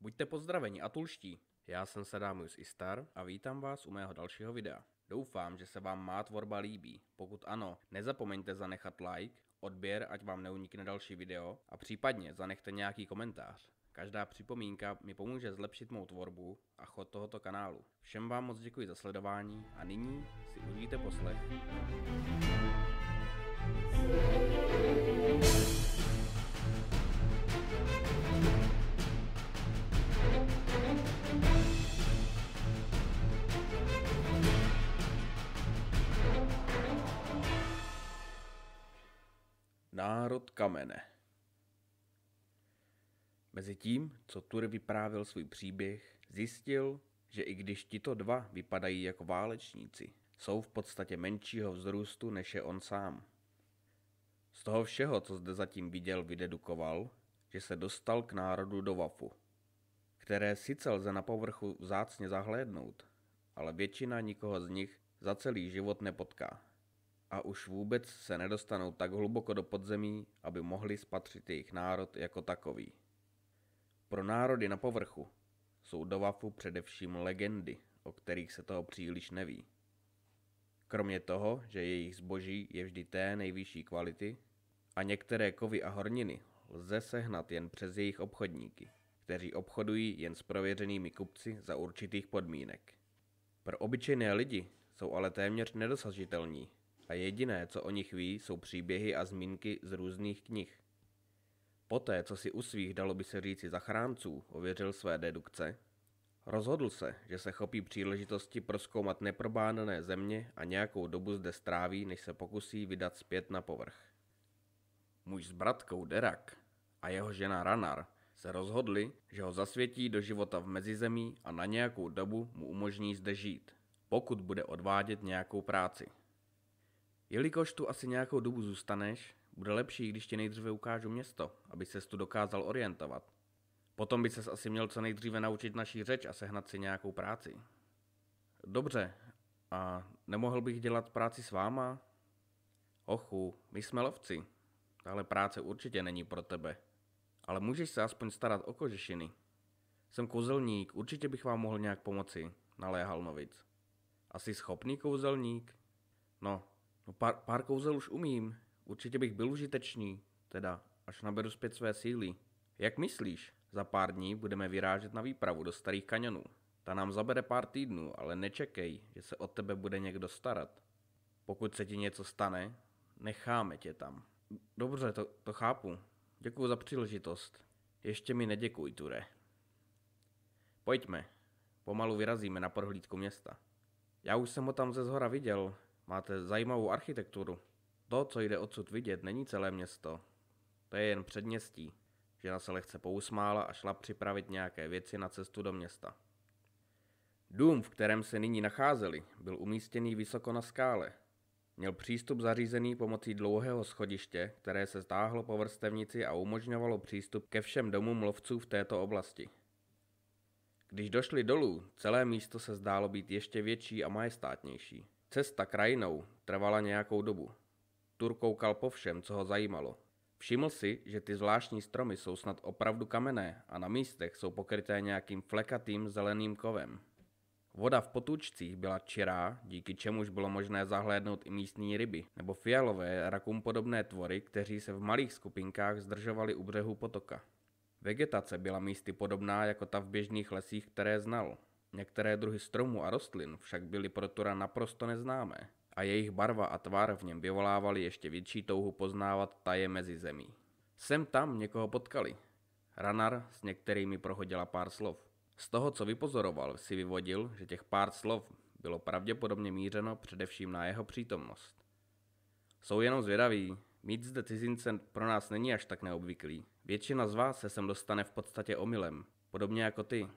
Buďte pozdraveni a tulští. Já jsem Sadamus Istar a vítám vás u mého dalšího videa. Doufám, že se vám má tvorba líbí. Pokud ano, nezapomeňte zanechat like, odběr, ať vám neunikne další video a případně zanechte nějaký komentář. Každá připomínka mi pomůže zlepšit mou tvorbu a chod tohoto kanálu. Všem vám moc děkuji za sledování a nyní si užijte poslech. národ kamene. Mezi tím, co Tur vyprávěl svůj příběh, zjistil, že i když tito dva vypadají jako válečníci, jsou v podstatě menšího vzrůstu než je on sám. Z toho všeho, co zde zatím viděl, vydedukoval, že se dostal k národu do Vafu, které sice lze na povrchu vzácně zahlédnout, ale většina nikoho z nich za celý život nepotká a už vůbec se nedostanou tak hluboko do podzemí, aby mohli spatřit jejich národ jako takový. Pro národy na povrchu jsou do Wafu především legendy, o kterých se toho příliš neví. Kromě toho, že jejich zboží je vždy té nejvyšší kvality a některé kovy a horniny lze sehnat jen přes jejich obchodníky, kteří obchodují jen s prověřenými kupci za určitých podmínek. Pro obyčejné lidi jsou ale téměř nedosažitelní a jediné, co o nich ví, jsou příběhy a zmínky z různých knih. Poté, co si u svých, dalo by se říci, zachránců ověřil své dedukce, rozhodl se, že se chopí příležitosti proskoumat neprobádané země a nějakou dobu zde stráví, než se pokusí vydat zpět na povrch. Muž s bratkou Derak a jeho žena Ranar se rozhodli, že ho zasvětí do života v mezizemí a na nějakou dobu mu umožní zde žít, pokud bude odvádět nějakou práci. Jelikož tu asi nějakou dobu zůstaneš, bude lepší, když ti nejdříve ukážu město, aby ses tu dokázal orientovat. Potom by ses asi měl co nejdříve naučit naší řeč a sehnat si nějakou práci. Dobře, a nemohl bych dělat práci s váma? Ochu, my jsme lovci. Tahle práce určitě není pro tebe. Ale můžeš se aspoň starat o kožešiny. Jsem kouzelník, určitě bych vám mohl nějak pomoci, naléhal novic. Asi schopný kouzelník? No, No pár, pár kouzel už umím. Určitě bych byl užitečný. Teda, až naberu zpět své síly. Jak myslíš? Za pár dní budeme vyrážet na výpravu do starých kanionů. Ta nám zabere pár týdnů, ale nečekej, že se o tebe bude někdo starat. Pokud se ti něco stane, necháme tě tam. Dobře, to, to chápu. Děkuji za příležitost. Ještě mi neděkuj, Ture. Pojďme. Pomalu vyrazíme na prohlídku města. Já už jsem ho tam ze zhora viděl, Máte zajímavou architekturu. To, co jde odsud vidět, není celé město. To je jen předměstí. Žena se lehce pousmála a šla připravit nějaké věci na cestu do města. Dům, v kterém se nyní nacházeli, byl umístěný vysoko na skále. Měl přístup zařízený pomocí dlouhého schodiště, které se stáhlo po vrstevnici a umožňovalo přístup ke všem domům lovců v této oblasti. Když došli dolů, celé místo se zdálo být ještě větší a majestátnější. Cesta krajinou trvala nějakou dobu. Tur koukal po všem, co ho zajímalo. Všiml si, že ty zvláštní stromy jsou snad opravdu kamenné a na místech jsou pokryté nějakým flekatým zeleným kovem. Voda v potůčcích byla čirá, díky čemuž bylo možné zahlédnout i místní ryby, nebo fialové rakům podobné tvory, kteří se v malých skupinkách zdržovali u břehu potoka. Vegetace byla místy podobná jako ta v běžných lesích, které znal. Některé druhy stromů a rostlin však byly pro Tura naprosto neznámé a jejich barva a tvár v něm vyvolávaly ještě větší touhu poznávat taje mezi zemí. Sem tam někoho potkali. Ranar s některými prohodila pár slov. Z toho, co vypozoroval, si vyvodil, že těch pár slov bylo pravděpodobně mířeno především na jeho přítomnost. Jsou jenom zvědaví, mít zde cizince pro nás není až tak neobvyklý. Většina z vás se sem dostane v podstatě omylem, podobně jako ty,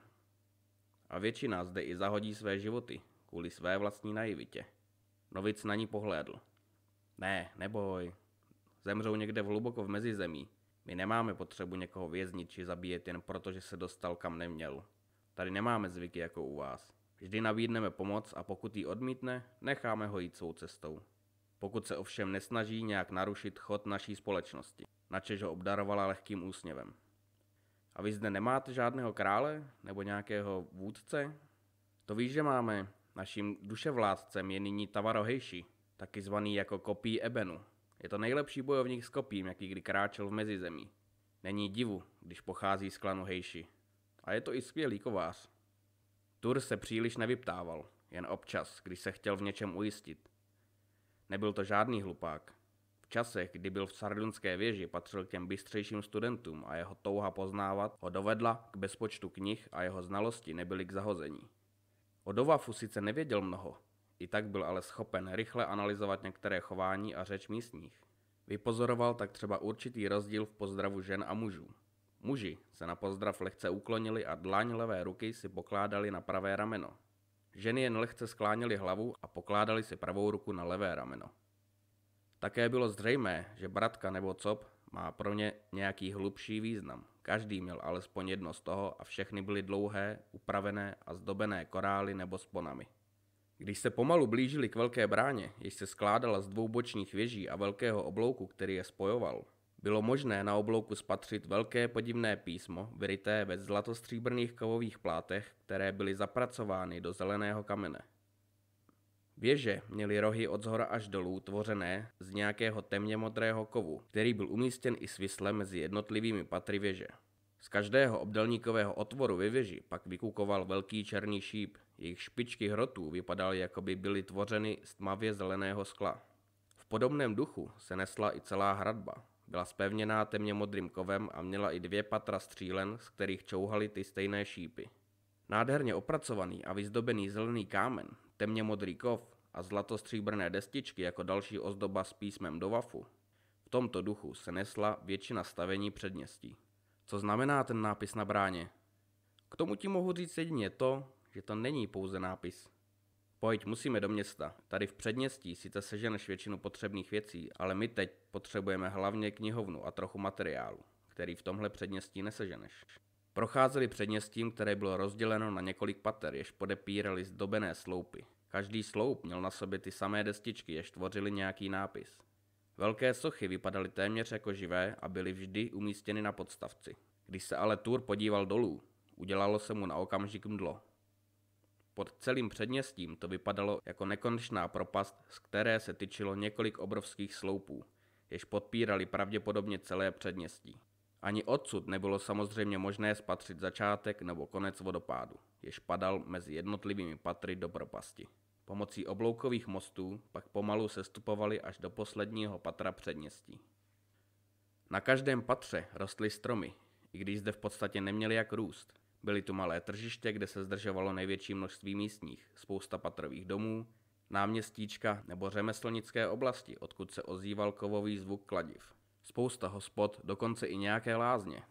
a většina zde i zahodí své životy, kvůli své vlastní naivitě. Novic na ní pohlédl. Ne, neboj. Zemřou někde v hluboko v mezizemí. My nemáme potřebu někoho věznit či zabíjet jen proto, že se dostal kam neměl. Tady nemáme zvyky jako u vás. Vždy nabídneme pomoc a pokud ji odmítne, necháme ho jít svou cestou. Pokud se ovšem nesnaží nějak narušit chod naší společnosti. Načež ho obdarovala lehkým úsměvem. A vy zde nemáte žádného krále nebo nějakého vůdce? To víš, že máme. Naším duševládcem je nyní Tavaro Heishi, taky zvaný jako kopí Ebenu. Je to nejlepší bojovník s kopím, jaký kdy kráčel v mezizemí. Není divu, když pochází z klanu Heishi. A je to i skvělý kovář. Tur se příliš nevyptával, jen občas, když se chtěl v něčem ujistit. Nebyl to žádný hlupák, v časech, kdy byl v sardunské věži, patřil k těm bystřejším studentům a jeho touha poznávat ho dovedla k bezpočtu knih a jeho znalosti nebyly k zahození. O Dovafu sice nevěděl mnoho, i tak byl ale schopen rychle analyzovat některé chování a řeč místních. Vypozoroval tak třeba určitý rozdíl v pozdravu žen a mužů. Muži se na pozdrav lehce uklonili a dlaň levé ruky si pokládali na pravé rameno. Ženy jen lehce skláněly hlavu a pokládali si pravou ruku na levé rameno. Také bylo zřejmé, že bratka nebo cop má pro ně nějaký hlubší význam. Každý měl alespoň jedno z toho a všechny byly dlouhé, upravené a zdobené korály nebo sponami. Když se pomalu blížili k velké bráně, jež se skládala z dvou bočních věží a velkého oblouku, který je spojoval, bylo možné na oblouku spatřit velké podivné písmo, vyryté ve zlatostříbrných kovových plátech, které byly zapracovány do zeleného kamene. Věže měly rohy od zhora až dolů tvořené z nějakého temně modrého kovu, který byl umístěn i svisle mezi jednotlivými patry věže. Z každého obdelníkového otvoru ve věži pak vykukoval velký černý šíp, jejich špičky hrotů vypadaly, jako by byly tvořeny z tmavě zeleného skla. V podobném duchu se nesla i celá hradba. Byla spevněná temně modrým kovem a měla i dvě patra střílen, z kterých čouhaly ty stejné šípy. Nádherně opracovaný a vyzdobený zelený kámen, temně modrý kov a zlatostříbrné destičky jako další ozdoba s písmem do vafu. V tomto duchu se nesla většina stavení předměstí. Co znamená ten nápis na bráně? K tomu ti mohu říct jedině to, že to není pouze nápis. Pojď, musíme do města. Tady v předměstí sice seženeš většinu potřebných věcí, ale my teď potřebujeme hlavně knihovnu a trochu materiálu, který v tomhle předměstí neseženeš. Procházeli předměstím, které bylo rozděleno na několik pater, jež podepírali zdobené sloupy. Každý sloup měl na sobě ty samé destičky, jež tvořily nějaký nápis. Velké sochy vypadaly téměř jako živé a byly vždy umístěny na podstavci. Když se ale Tur podíval dolů, udělalo se mu na okamžik mdlo. Pod celým předměstím to vypadalo jako nekonečná propast, z které se tyčilo několik obrovských sloupů, jež podpírali pravděpodobně celé předměstí. Ani odsud nebylo samozřejmě možné spatřit začátek nebo konec vodopádu, jež padal mezi jednotlivými patry do propasti. Pomocí obloukových mostů pak pomalu sestupovali až do posledního patra předměstí. Na každém patře rostly stromy, i když zde v podstatě neměly jak růst. Byly tu malé tržiště, kde se zdržovalo největší množství místních, spousta patrových domů, náměstíčka nebo řemeslnické oblasti, odkud se ozýval kovový zvuk kladiv. Spousta hospod, dokonce i nějaké lázně.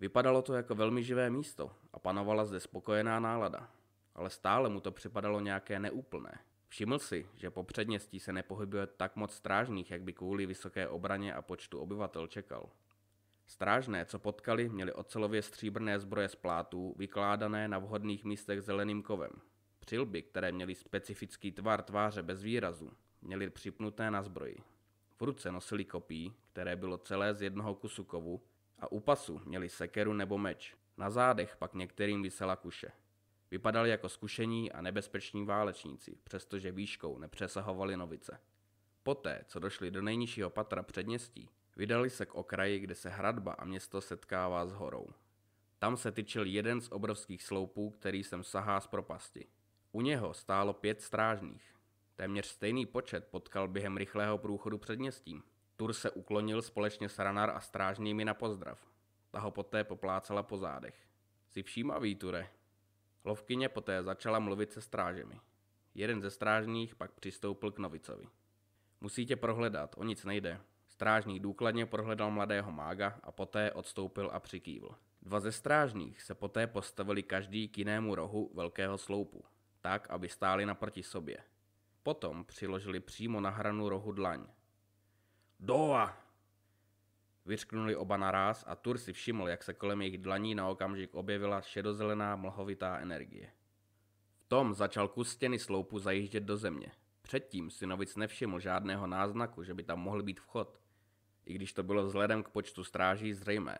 Vypadalo to jako velmi živé místo a panovala zde spokojená nálada. Ale stále mu to připadalo nějaké neúplné. Všiml si, že po předměstí se nepohybuje tak moc strážných, jak by kvůli vysoké obraně a počtu obyvatel čekal. Strážné, co potkali, měli ocelově stříbrné zbroje z plátů, vykládané na vhodných místech zeleným kovem. Přilby, které měly specifický tvar tváře bez výrazu, měly připnuté na zbroji. V ruce nosili kopí, které bylo celé z jednoho kusu kovu a u pasu měli sekeru nebo meč. Na zádech pak některým vysela kuše. Vypadali jako zkušení a nebezpeční válečníci, přestože výškou nepřesahovali novice. Poté, co došli do nejnižšího patra předměstí, vydali se k okraji, kde se hradba a město setkává s horou. Tam se tyčil jeden z obrovských sloupů, který sem sahá z propasti. U něho stálo pět strážných, Téměř stejný počet potkal během rychlého průchodu před městím. Tur se uklonil společně s Ranar a strážnými na pozdrav. Ta ho poté poplácela po zádech. Si všímavý, Ture. Lovkyně poté začala mluvit se strážemi. Jeden ze strážných pak přistoupil k Novicovi. Musíte prohledat, o nic nejde. Strážný důkladně prohledal mladého mága a poté odstoupil a přikývl. Dva ze strážných se poté postavili každý k jinému rohu velkého sloupu, tak, aby stáli naproti sobě. Potom přiložili přímo na hranu rohu dlaň. Doa! Vyřknuli oba naraz a Tur si všiml, jak se kolem jejich dlaní na okamžik objevila šedozelená mlhovitá energie. V tom začal kus stěny sloupu zajíždět do země. Předtím si novic nevšiml žádného náznaku, že by tam mohl být vchod, i když to bylo vzhledem k počtu stráží zřejmé.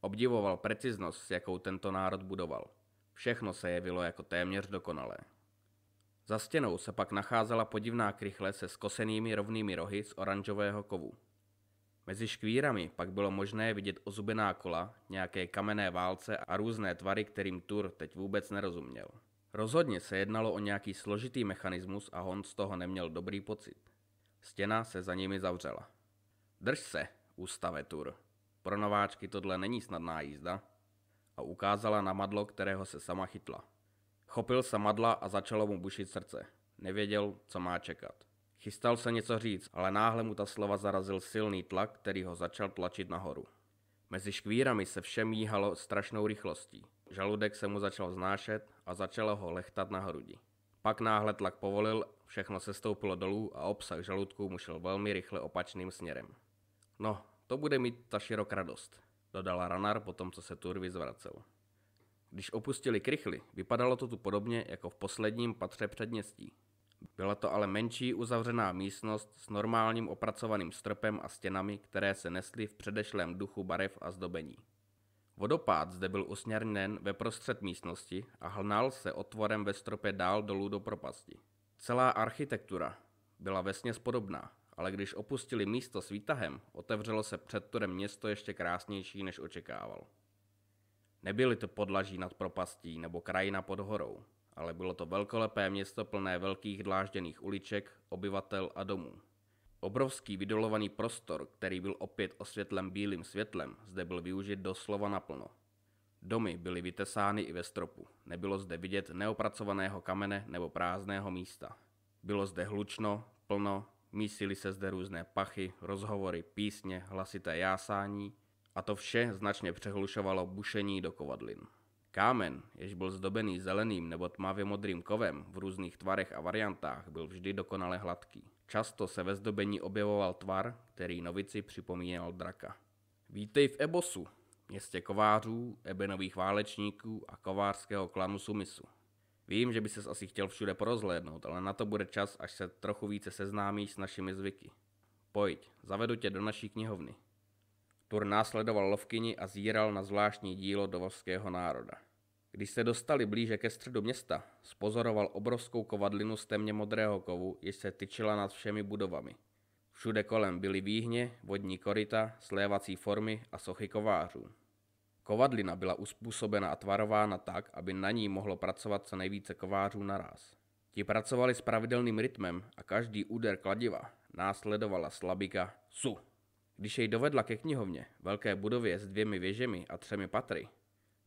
Obdivoval preciznost, s jakou tento národ budoval. Všechno se jevilo jako téměř dokonalé. Za stěnou se pak nacházela podivná krychle se skosenými rovnými rohy z oranžového kovu. Mezi škvírami pak bylo možné vidět ozubená kola, nějaké kamenné válce a různé tvary, kterým Tur teď vůbec nerozuměl. Rozhodně se jednalo o nějaký složitý mechanismus a Hon z toho neměl dobrý pocit. Stěna se za nimi zavřela. Drž se, ústave Tur. Pro nováčky tohle není snadná jízda. A ukázala na madlo, kterého se sama chytla. Chopil se madla a začalo mu bušit srdce. Nevěděl, co má čekat. Chystal se něco říct, ale náhle mu ta slova zarazil silný tlak, který ho začal tlačit nahoru. Mezi škvírami se vše míhalo strašnou rychlostí. Žaludek se mu začal znášet a začalo ho lechtat na hrudi. Pak náhle tlak povolil, všechno se stoupilo dolů a obsah žaludku mu šel velmi rychle opačným směrem. No, to bude mít ta širok radost, dodala Ranar po tom, co se Turvi zvracel. Když opustili krychly, vypadalo to tu podobně jako v posledním patře předměstí. Byla to ale menší uzavřená místnost s normálním opracovaným stropem a stěnami, které se nesly v předešlém duchu barev a zdobení. Vodopád zde byl usměrněn ve prostřed místnosti a hlnal se otvorem ve stropě dál dolů do propasti. Celá architektura byla vesně podobná, ale když opustili místo s výtahem, otevřelo se před město ještě krásnější, než očekával. Nebyly to podlaží nad propastí nebo krajina pod horou, ale bylo to velkolepé město plné velkých dlážděných uliček, obyvatel a domů. Obrovský vydolovaný prostor, který byl opět osvětlen bílým světlem, zde byl využit doslova naplno. Domy byly vytesány i ve stropu, nebylo zde vidět neopracovaného kamene nebo prázdného místa. Bylo zde hlučno, plno, mísily se zde různé pachy, rozhovory, písně, hlasité jásání, a to vše značně přehlušovalo bušení do kovadlin. Kámen, jež byl zdobený zeleným nebo tmavě modrým kovem v různých tvarech a variantách, byl vždy dokonale hladký. Často se ve zdobení objevoval tvar, který novici připomínal draka. Vítej v Ebosu, městě kovářů, ebenových válečníků a kovářského klanu Sumisu. Vím, že by ses asi chtěl všude porozhlédnout, ale na to bude čas, až se trochu více seznámíš s našimi zvyky. Pojď, zavedu tě do naší knihovny. Tur následoval lovkyni a zíral na zvláštní dílo dovozského národa. Když se dostali blíže ke středu města, spozoroval obrovskou kovadlinu z temně modrého kovu, jež se tyčila nad všemi budovami. Všude kolem byly výhně, vodní korita, slévací formy a sochy kovářů. Kovadlina byla uspůsobena a tvarována tak, aby na ní mohlo pracovat co nejvíce kovářů naraz. Ti pracovali s pravidelným rytmem a každý úder kladiva následovala slabika su. Když jej dovedla ke knihovně, velké budově s dvěmi věžemi a třemi patry,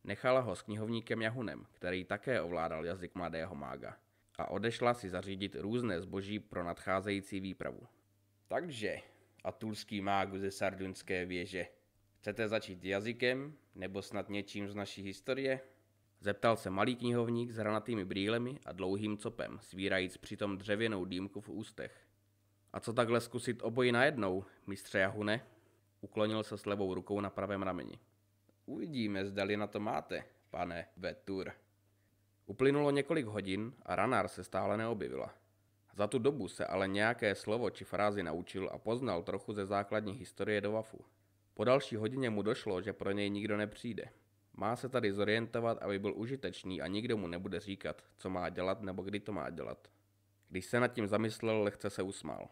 nechala ho s knihovníkem Jahunem, který také ovládal jazyk mladého mága, a odešla si zařídit různé zboží pro nadcházející výpravu. Takže, atulský mágu ze sardunské věže, chcete začít jazykem, nebo snad něčím z naší historie? Zeptal se malý knihovník s hranatými brýlemi a dlouhým copem, svírajíc přitom dřevěnou dýmku v ústech. A co takhle zkusit obojí najednou, mistře Jahune? Uklonil se s levou rukou na pravém rameni. Uvidíme, zdali na to máte, pane Vetur. Uplynulo několik hodin a ranár se stále neobjevila. Za tu dobu se ale nějaké slovo či frázi naučil a poznal trochu ze základní historie Dovafu. Po další hodině mu došlo, že pro něj nikdo nepřijde. Má se tady zorientovat, aby byl užitečný a nikdo mu nebude říkat, co má dělat nebo kdy to má dělat. Když se nad tím zamyslel, lehce se usmál.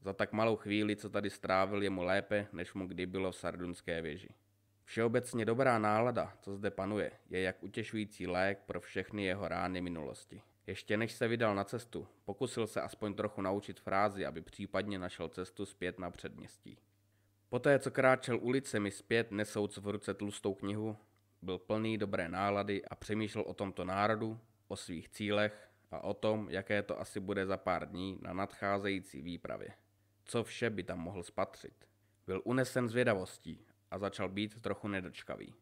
Za tak malou chvíli, co tady strávil, je mu lépe, než mu kdy bylo v sardunské věži. Všeobecně dobrá nálada, co zde panuje, je jak utěšující lék pro všechny jeho rány minulosti. Ještě než se vydal na cestu, pokusil se aspoň trochu naučit frázi, aby případně našel cestu zpět na předměstí. Poté, co kráčel ulicemi zpět, nesouc v ruce tlustou knihu, byl plný dobré nálady a přemýšlel o tomto národu, o svých cílech a o tom, jaké to asi bude za pár dní na nadcházející výpravě co vše by tam mohl spatřit. Byl unesen zvědavostí a začal být trochu nedočkavý.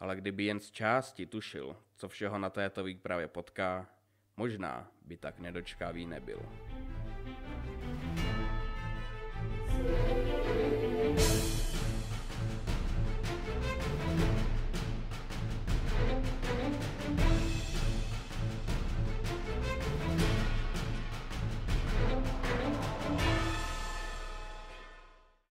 Ale kdyby jen z části tušil, co všeho na této výpravě potká, možná by tak nedočkavý nebyl.